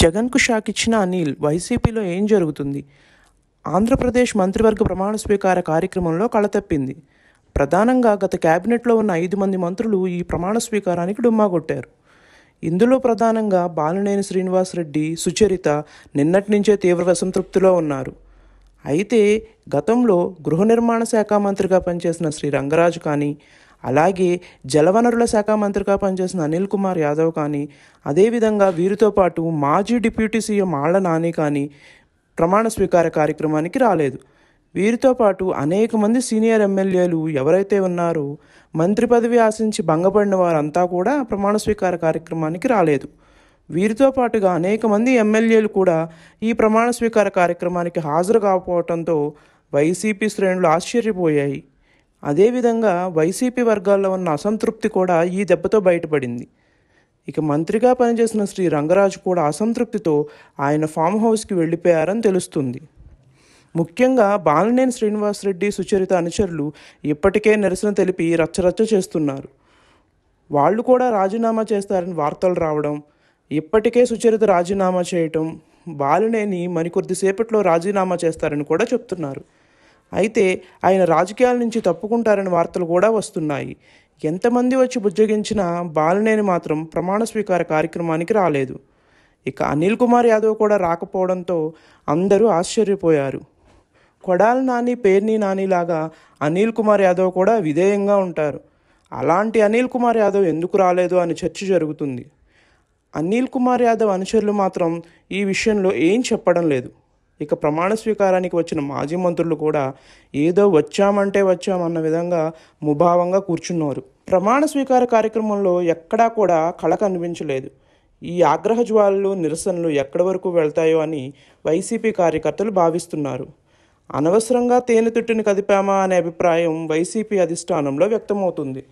జగన్కు షాక్ ఇచ్చిన అనిల్ వైసీపీలో ఏం జరుగుతుంది ఆంధ్రప్రదేశ్ మంత్రివర్గ ప్రమాణ స్వీకార కార్యక్రమంలో కళతప్పింది ప్రధానంగా గత కేబినెట్లో ఉన్న ఐదు మంది మంత్రులు ఈ ప్రమాణ స్వీకారానికి డుమ్మా కొట్టారు ఇందులో ప్రధానంగా బాలినేని శ్రీనివాసరెడ్డి సుచరిత నిన్నటి నుంచే తీవ్ర అసంతృప్తిలో ఉన్నారు అయితే గతంలో గృహ నిర్మాణ శాఖ మంత్రిగా పనిచేసిన శ్రీ రంగరాజు కానీ అలాగే జలవనరుల శాఖ మంత్రిగా పనిచేసిన అనిల్ కుమార్ యాదవ్ కానీ అదేవిధంగా వీరితో పాటు మాజీ డిప్యూటీ సీఎం ఆళ్ల నాని కానీ ప్రమాణ స్వీకార కార్యక్రమానికి రాలేదు వీరితో పాటు అనేక మంది సీనియర్ ఎమ్మెల్యేలు ఎవరైతే ఉన్నారో మంత్రి పదవి ఆశించి భంగపడిన వారంతా కూడా ప్రమాణ స్వీకార కార్యక్రమానికి రాలేదు వీరితో పాటుగా అనేక మంది ఎమ్మెల్యేలు కూడా ఈ ప్రమాణ స్వీకార కార్యక్రమానికి హాజరు కాకపోవడంతో వైసీపీ శ్రేణులు ఆశ్చర్యపోయాయి అదేవిధంగా వైసీపీ వర్గాల్లో ఉన్న అసంతృప్తి కూడా ఈ దెబ్బతో బయటపడింది ఇక మంత్రిగా పనిచేసిన శ్రీ రంగరాజు కూడా అసంతృప్తితో ఆయన ఫామ్ హౌస్కి వెళ్ళిపోయారని తెలుస్తుంది ముఖ్యంగా బాలినేని శ్రీనివాసరెడ్డి సుచరిత అనుచరులు ఇప్పటికే నిరసన తెలిపి రచ్చరచ్చ చేస్తున్నారు వాళ్ళు కూడా రాజీనామా చేస్తారని వార్తలు రావడం ఇప్పటికే సుచరిత రాజీనామా చేయటం బాలినేని మరికొద్దిసేపట్లో రాజీనామా చేస్తారని కూడా చెప్తున్నారు అయితే ఆయన రాజకీయాల నుంచి తప్పుకుంటారని వార్తలు కూడా వస్తున్నాయి ఎంతమంది వచ్చి బుజ్జగించినా బాలినేని మాత్రం ప్రమాణ స్వీకార కార్యక్రమానికి రాలేదు ఇక అనిల్ కుమార్ యాదవ్ కూడా రాకపోవడంతో అందరూ ఆశ్చర్యపోయారు కొడాలి నాని పేర్ని నానిలాగా అనిల్ కుమార్ యాదవ్ కూడా విధేయంగా ఉంటారు అలాంటి అనిల్ కుమార్ యాదవ్ ఎందుకు రాలేదు అని చర్చ జరుగుతుంది అనిల్ కుమార్ యాదవ్ అనుచరులు మాత్రం ఈ విషయంలో ఏం చెప్పడం లేదు ఇక ప్రమాణ స్వీకారానికి వచ్చిన మాజీ మంత్రులు కూడా ఏదో వచ్చామంటే వచ్చామన్న విధంగా ముభావంగా కూర్చున్నారు ప్రమాణ స్వీకార కార్యక్రమంలో ఎక్కడా కూడా కళ కనిపించలేదు ఈ ఆగ్రహ జ్వాలలు నిరసనలు ఎక్కడి వరకు వెళ్తాయో అని వైసీపీ కార్యకర్తలు భావిస్తున్నారు అనవసరంగా తేనె తుట్టిని కదిపామా అనే అభిప్రాయం వైసీపీ అధిష్టానంలో వ్యక్తమవుతుంది